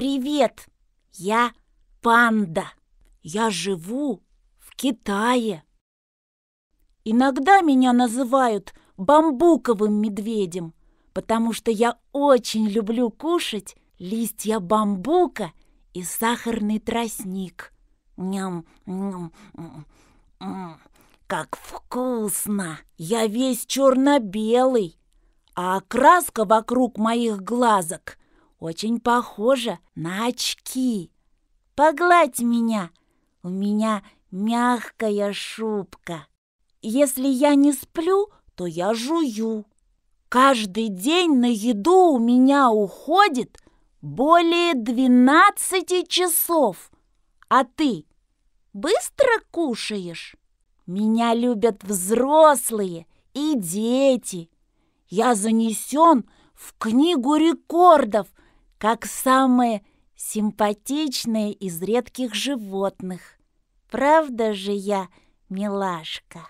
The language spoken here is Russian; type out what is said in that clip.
«Привет! Я панда! Я живу в Китае!» Иногда меня называют бамбуковым медведем, потому что я очень люблю кушать листья бамбука и сахарный тростник. Ням-ням-ням. Как вкусно! Я весь черно-белый, а окраска вокруг моих глазок очень похоже на очки. Погладь меня. У меня мягкая шубка. Если я не сплю, то я жую. Каждый день на еду у меня уходит более 12 часов. А ты быстро кушаешь? Меня любят взрослые и дети. Я занесен в книгу рекордов – как самое симпатичное из редких животных. Правда же я, милашка?»